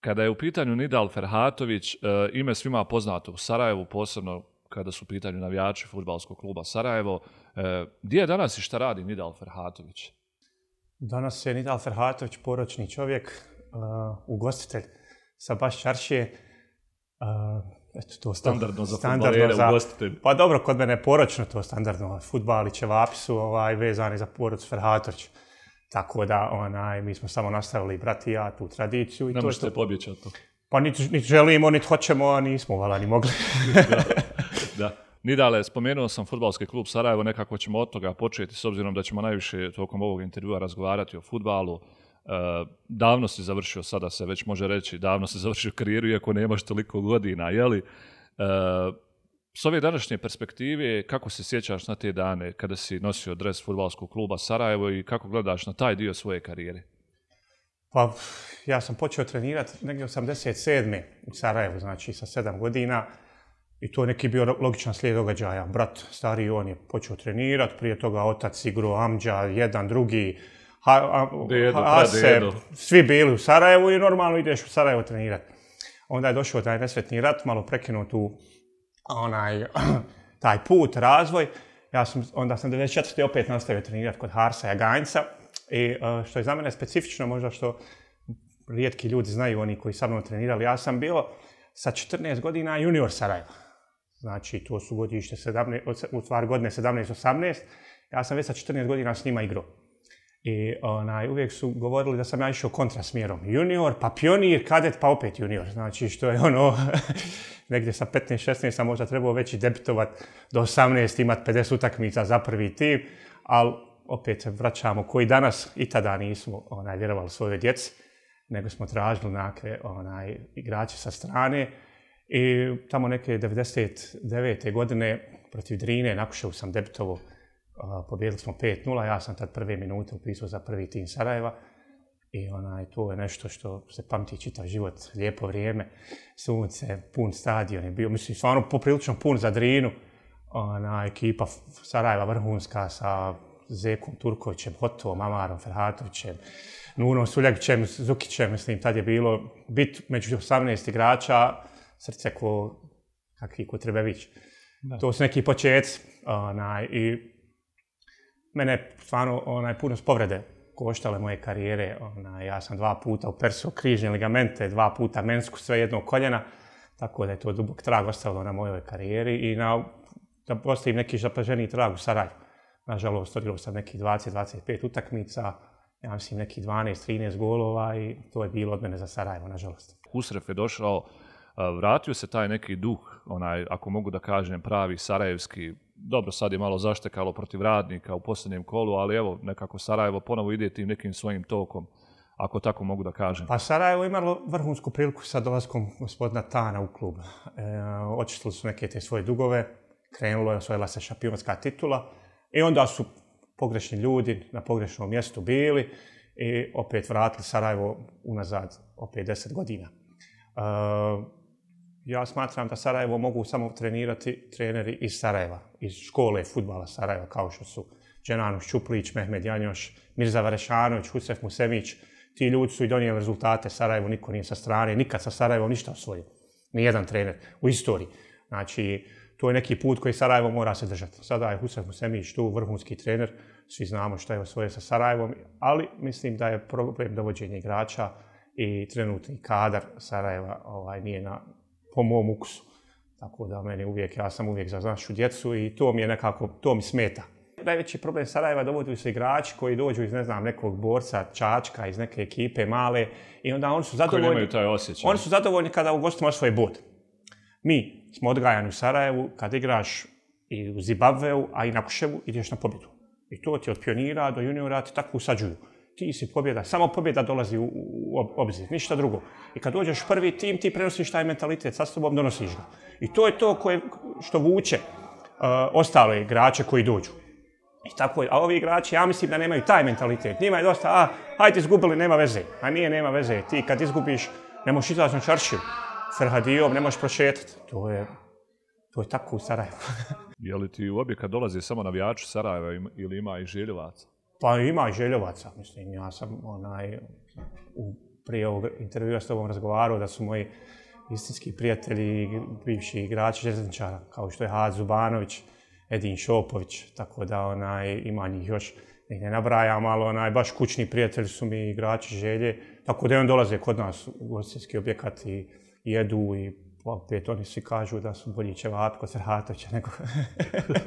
Kada je u pitanju Nidal Ferhatović, e, ime svima poznato u Sarajevu, posebno kada su u pitanju navijači futbalskog kluba Sarajevo. E, gdje je danas i šta radi Nidal Ferhatović? Danas je Nidal Ferhatović poročni čovjek, e, ugostitelj sa baš čaršije. Eto, to standardno sta, za standardno za, ugostitelj. Pa dobro, kod mene je poročno to standardno. Ovaj, futbali će vapisu ovaj, vezani za poroc Ferhatović. Uh, Tako da, onaj, mi smo samo nastavili brati ja tu tradiciju. I Nemo što je pobjeća to. Pa niti, niti želimo, niti hoćemo, a nismo, vala, ni mogli. da, da. Nidale, spomenuo sam futbalski klub Sarajevo, nekako ćemo od toga početi, s obzirom da ćemo najviše tokom ovog intervjua razgovarati o futbalu. E, davno si završio, sada se već može reći, davno si završio karijeru, iako nemaš toliko godina, jeli? E, S ove današnje perspektive, kako se sjećaš na te dane kada si nosio dres futbalskog kluba Sarajevo i kako gledaš na taj dio svoje karijere? Pa, ja sam počeo trenirati negdje 87. u Sarajevu, znači sa 7 godina. I to je neki bio logičan slijed događaja. Brat, stari, on je počeo trenirati. Prije toga otac igrao Amđa, jedan, drugi, ha, a, dedo, Ase, svi bili u Sarajevu i normalno ideš u Sarajevo trenirati. Onda je došao taj nesvetni rat, malo prekinuo tu onaj, taj put, razvoj. Ja sam, onda sam 94. opet nastavio trenirati kod Harsa Jaganjca. I e, što je za mene specifično, možda što rijetki ljudi znaju, oni koji sa mnom trenirali, ja sam bio sa 14 godina junior Sarajeva. Znači, to su godište, 17, u stvari godine 17-18, ja sam već sa 14 godina s njima igrao. I onaj, uvijek su govorili da sam ja išao kontra smjerom. Junior, pa pionir, kadet, pa opet junior. Znači, što je ono, negdje sa 15-16 sam možda trebao već i debitovat do 18, imat 50 utakmica za prvi tim, ali opet se vraćamo, koji danas i tada nismo onaj, vjerovali svoje djece, nego smo tražili nakve onaj, igrače sa strane. I tamo neke 99. godine protiv Drine, nakon što sam debitovao pobjedili smo 5-0, ja sam tad prve minute upisao za prvi tim Sarajeva. I onaj, to je nešto što se pamti čitav život, lijepo vrijeme, sunce, pun stadion je bio, mislim, stvarno poprilično pun za Drinu. Ona ekipa Sarajeva vrhunska sa Zekom Turkovićem, Hotovom, Amarom Ferhatovićem, Nuno Suljagićem, Zukićem, mislim, tad je bilo bit među 18 igrača, srce ko, kakvi Kutrebević. Da. To su neki počet, onaj, i mene stvarno onaj puno povrede koštale moje karijere. Ona, ja sam dva puta u perso križne ligamente, dva puta mensku, sve jedno koljena. Tako da je to dubok trag ostalo na mojoj karijeri i na, da postavim neki zapaženiji trag u Sarajevo. Nažalost, odigrao sam nekih 20-25 utakmica, ja mislim nekih 12-13 golova i to je bilo od mene za Sarajevo, nažalost. Husref je došao, vratio se taj neki duh, onaj, ako mogu da kažem, pravi sarajevski dobro, sad je malo zaštekalo protiv radnika u posljednjem kolu, ali evo, nekako Sarajevo ponovo ide tim nekim svojim tokom, ako tako mogu da kažem. Pa Sarajevo imalo vrhunsku priliku sa dolaskom gospodina Tana u klub. E, očistili su neke te svoje dugove, krenulo je, osvojila se šampionska titula i onda su pogrešni ljudi na pogrešnom mjestu bili i opet vratili Sarajevo unazad opet 10 godina. E, ja smatram da Sarajevo mogu samo trenirati treneri iz Sarajeva, iz škole futbala Sarajeva, kao što su Dženano Ščuplić, Mehmed Janjoš, Mirza Varešanović, Husef Musemić. Ti ljudi su i donijeli rezultate Sarajevo, niko nije sa strane, nikad sa Sarajevo ništa osvojio. Nijedan trener u istoriji. Znači, to je neki put koji Sarajevo mora se držati. Sada je Husef Musemić tu, vrhunski trener, svi znamo šta je osvojio sa Sarajevom, ali mislim da je problem dovođenja igrača i trenutni kadar Sarajeva ovaj, nije na, po mom ukusu. Tako da meni uvijek, ja sam uvijek za našu djecu i to mi je nekako, to mi smeta. Najveći problem Sarajeva dovodili su igrači koji dođu iz, ne znam, nekog borca, čačka, iz neke ekipe male i onda oni su zadovoljni. Koji taj osjećaj. Oni su zadovoljni kada ugostimo svoj bod. Mi smo odgajani u Sarajevu, kad igraš i u Zibaveu, a i na Kuševu, ideš na pobjedu. I to ti od pionira do juniora ti tako usađuju ti si pobjeda, samo pobjeda dolazi u, u obzir, ništa drugo. I kad dođeš prvi tim, ti prenosiš taj mentalitet, sa sobom donosiš ga. I to je to koje, što vuče uh, ostale igrače koji dođu. I tako, a ovi igrači, ja mislim da nemaju taj mentalitet. Njima je dosta, a, hajde izgubili, nema veze. A nije, nema veze. Ti kad izgubiš, ne možeš izlaći na čaršiju. Ferhadijom, ne možeš prošetati. To je, to je tako u Sarajevo. je li ti u objekat dolazi samo navijači Sarajeva ili ima i željivaca? Pa ima željovaca, mislim. Ja sam onaj, u, prije ovog intervjua s tobom razgovarao da su moji istinski prijatelji, bivši igrači železničara, kao što je Had Zubanović, Edin Šopović, tako da onaj, ima njih još, ne, ne nabrajam, ali onaj, baš kućni prijatelji su mi igrači želje, tako da on dolaze kod nas u gostinski objekat i jedu i pa opet oni svi kažu da su bolji ćevapi kod Srhatovića nego...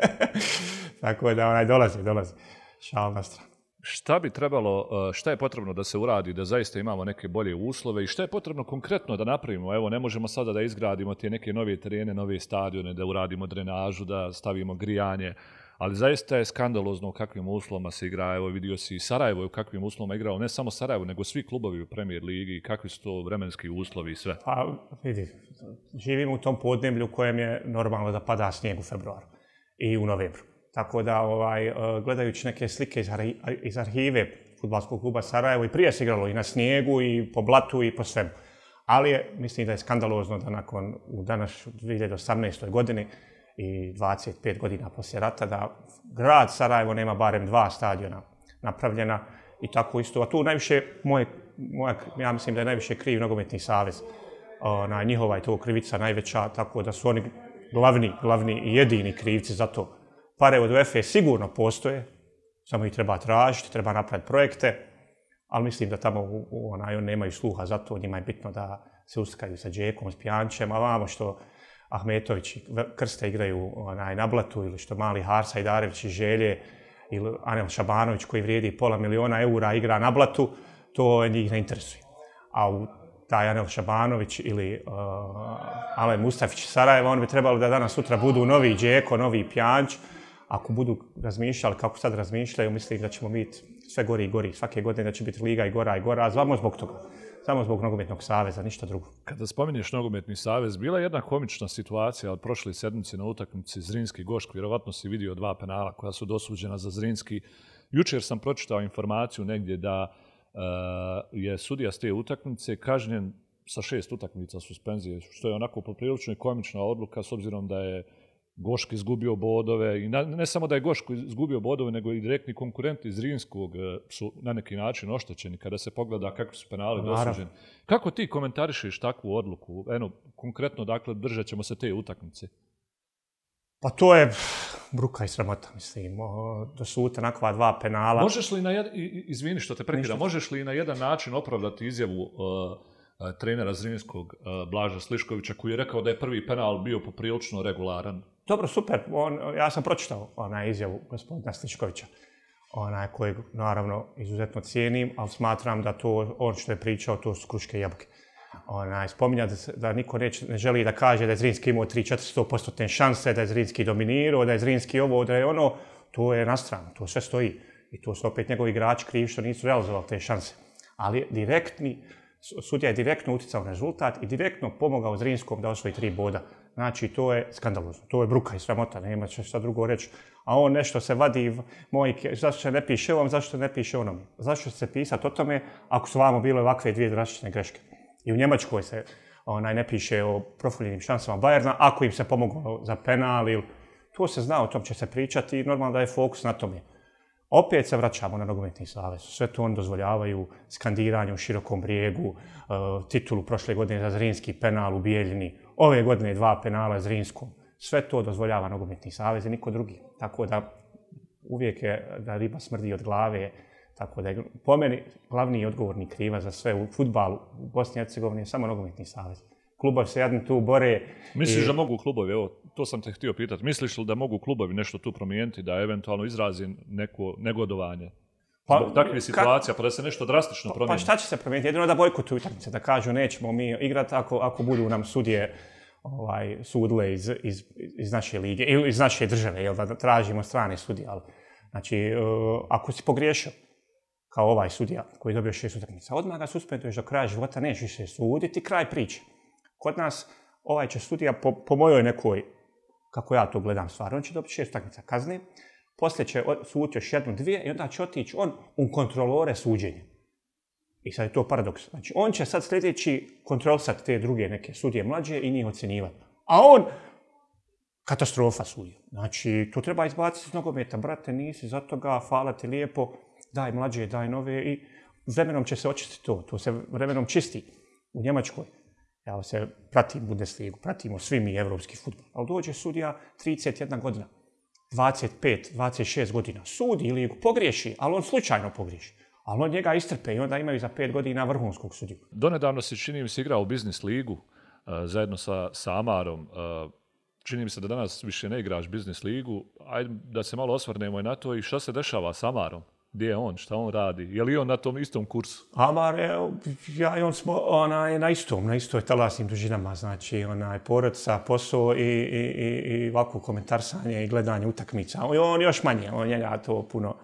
tako da onaj, dolaze, dolaze. Uh, Šalvestra. Šta bi trebalo, e, šta je potrebno da se uradi, da zaista imamo neke bolje uslove i šta je potrebno konkretno da napravimo? Evo, ne možemo sada da izgradimo te neke nove terene, nove stadione, da uradimo drenažu, da stavimo grijanje, ali zaista je skandalozno u kakvim uslovima se igra. Evo, vidio si i Sarajevo u kakvim uslovima igrao, ne samo Sarajevo, nego svi klubovi u Premier Ligi, kakvi su to vremenski uslovi i sve. Pa, vidi, živim u tom podneblju u kojem je normalno da pada snijeg u februaru i u novembru. Tako da, ovaj, e, gledajući neke slike iz, arhi, iz arhive futbalskog kluba Sarajevo, i prije se igralo i na snijegu, i po blatu, i po svemu. Ali je, mislim da je skandalozno da nakon u današ 2018. godini i 25 godina poslije rata, da grad Sarajevo nema barem dva stadiona napravljena i tako isto. A tu najviše, moje, moje, ja mislim da je najviše kriv nogometni savez. Na njihova je to krivica najveća, tako da su oni glavni, glavni i jedini krivci za to pare od UEFA sigurno postoje, samo ih treba tražiti, treba napraviti projekte, ali mislim da tamo u, u onaj, nemaju sluha za to, njima je bitno da se uskaju sa Džekom, s Pjančem, a vamo što Ahmetović i Krste igraju onaj, na blatu ili što mali Harsa i Darević i Želje ili Anel Šabanović koji vrijedi pola miliona eura igra na blatu, to njih ne interesuje. A u taj Anel Šabanović ili uh, Ale Mustafić Sarajeva, on bi trebalo da danas sutra budu novi Džeko, novi Pjanč, ako budu razmišljali kako sad razmišljaju, mislim da ćemo biti sve gori i gori. Svake godine da će biti liga i gora i gora, zvamo zbog toga. Samo zbog Nogometnog saveza, ništa drugo. Kada spominješ Nogometni savez, bila je jedna komična situacija od prošle sedmice na utakmici Zrinski Gošk. Vjerovatno si vidio dva penala koja su dosuđena za Zrinski. Jučer sam pročitao informaciju negdje da uh, je sudija s te utakmice kažnjen sa šest utakmica suspenzije, što je onako poprilično i komična odluka s obzirom da je uh, Goško izgubio bodove i ne samo da je Goško izgubio bodove, nego i direktni konkurenti iz Rinskog e, su na neki način oštećeni kada se pogleda kako su penali dosuđeni. Kako ti komentarišeš takvu odluku? Eno, konkretno, dakle, držat ćemo se te utakmice. Pa to je bruka i sramota, mislim. Da su utakva dva penala. Možeš li na jedan, izvini što te prekida, možeš li na jedan način opravdati izjavu e, e, trenera Zrinskog, Blaža Sliškovića, koji je rekao da je prvi penal bio poprilično regularan? Dobro, super, on, ja sam pročitao onaj izjavu gospodina Stičkovića, onaj kojeg naravno izuzetno cijenim, ali smatram da to, on što je pričao, to su kruške i jabuke. Onaj, spominja da, da niko neć, ne želi da kaže da je Zrinski imao 3-400 postotne šanse, da je Zrinski dominirao, da je Zrinski ovo, da je ono, to je na stranu, to sve stoji. I to su opet njegovi igrači krivi što nisu realizovali te šanse. Ali direktni, sudija je direktno uticao na rezultat i direktno pomogao Zrinskom da osvoji tri boda. Znači, to je skandalozno, to je bruka i sramota, nema će šta drugo reći. A on nešto se vadi, moj, zašto se ne piše ovom, zašto ne piše onom? Zašto se pisati o tome ako su vamo bile ovakve dvije drastične greške? I u Njemačkoj se onaj, ne piše o profiljenim šansama Bajerna, ako im se pomoglo za penal ili... To se zna, o tom će se pričati i normalno da je fokus na tome. Opet se vraćamo na nogometni savez. Sve to on dozvoljavaju, skandiranje u širokom brijegu, e, titulu prošle godine za Zrinski penal u Bijeljini, Ove godine dva penala Zrinskom. Sve to dozvoljava nogometni savez i niko drugi. Tako da uvijek je da riba smrdi od glave. Tako da je po meni glavni odgovorni kriva za sve u futbalu u Bosni i Hercegovini je samo nogometni savez. Klubovi se jedni tu bore. Misliš i... da mogu klubovi, evo, to sam te htio pitati, misliš li da mogu klubovi nešto tu promijeniti, da eventualno izrazi neko negodovanje Pa, takve situacije, pa da se nešto drastično pa, pa promijeni. Pa šta će se promijeniti? Jedino da bojkotuju utakmice, da kažu nećemo mi igrati ako, ako budu nam sudije ovaj, sudle iz, iz, iz naše lige, ili iz naše države, jel da tražimo strane sudije. Ali, znači, uh, ako si pogriješio, kao ovaj sudija koji je dobio šest utakmica, odmah ga suspenduješ do kraja života, nećeš više suditi, kraj priče. Kod nas ovaj će sudija po, po mojoj nekoj, kako ja to gledam stvar, on će dobiti šest utakmica kazne, uh, poslije će suti još jednu, dvije, i onda će otići on u kontrolore suđenja. I sad je to paradoks. Znači, on će sad sljedeći kontrolsat te druge neke sudije mlađe i njih ocenivati. A on, katastrofa sudija. Znači, to treba izbaciti iz nogometa. Brate, nisi za toga, hvala ti lijepo, daj mlađe, daj nove. I vremenom će se očistiti to. To se vremenom čisti u Njemačkoj. Ja se pratim Bundesligu, pratimo svi mi evropski futbol. Ali dođe sudija 31 godina. 25, 26 godina, sudi ili pogriješi, ali on slučajno pogriješi ali on njega istrpe i onda imaju za pet godina vrhunskog sudiju. Donedavno si, čini mi se, igrao u biznis ligu uh, zajedno sa, sa Amarom. Uh, čini mi se da danas više ne igraš biznis ligu. Ajde da se malo osvrnemo i na to i što se dešava sa Amarom. Gdje je on? Šta on radi? Je li on na tom istom kursu? Amar, ja i on smo onaj, na istom, na istoj talasnim dužinama. Znači, onaj, porod sa posao i, i, i, i ovako komentarsanje i gledanje utakmica. On, on još manje, on je ja to puno...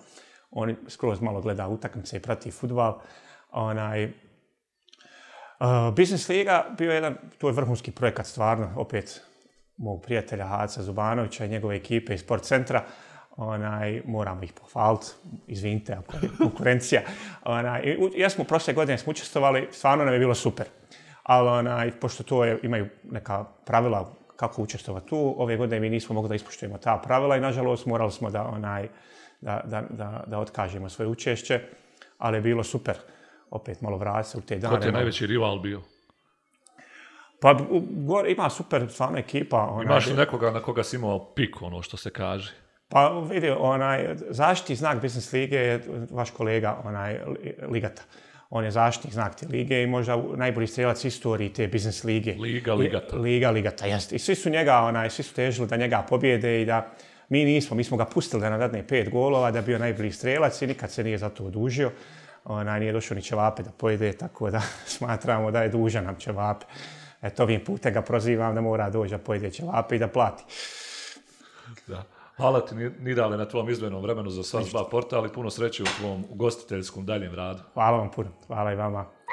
On skroz malo gleda utakmice i prati futbal. Onaj, uh, Business Liga bio jedan, to je vrhunski projekat stvarno, opet mog prijatelja Haca Zubanovića i njegove ekipe iz Sport Centra. Uh, onaj, moramo ih pohvaliti, izvinite, ako je konkurencija. onaj, ja smo prošle godine smo učestvovali, stvarno nam je bilo super. Ali onaj, pošto to je, imaju neka pravila kako učestvovati tu, ove godine mi nismo mogli da ispoštujemo ta pravila i nažalost morali smo da, onaj, da, da, da, da otkažemo svoje učešće, ali je bilo super. Opet malo vrace u te dane. Kako je najveći rival bio? Pa gore, ima super stvarno ekipa. Onaj, Imaš li nekoga na koga si imao pik, ono što se kaže? Pa vidi, onaj, zaštiti znak Business Lige je vaš kolega, onaj, Ligata. On je zaštiti znak te Lige i možda najbolji strelac istoriji te Business Lige. Liga, Ligata. Liga, Ligata, jeste. I svi su njega, onaj, svi su težili da njega pobjede i da mi nismo, mi smo ga pustili da nam dadne pet golova, da bio najbolji strelac i nikad se nije za to odužio. Onaj, nije došao ni ćevape da pojede, tako da smatramo da je dužan nam ćevape. Eto, ovim putem ga prozivam da mora dođa pojede ćevape i da plati. Da. Hvala ti, Nidale, na tvom izmenom vremenu za sva dva portala i puno sreće u tvom ugostiteljskom daljem radu. Hvala vam puno, hvala i vama.